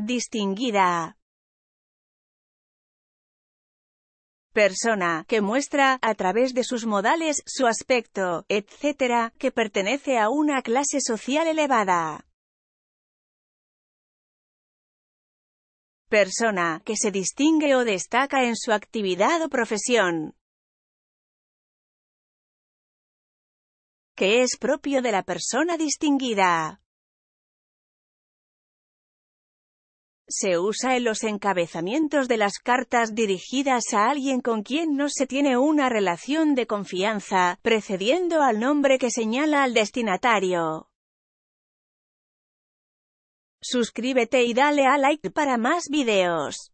Distinguida. persona, que muestra, a través de sus modales, su aspecto, etc., que pertenece a una clase social elevada. Persona, que se distingue o destaca en su actividad o profesión. Que es propio de la persona distinguida. Se usa en los encabezamientos de las cartas dirigidas a alguien con quien no se tiene una relación de confianza, precediendo al nombre que señala al destinatario. Suscríbete y dale a like para más videos.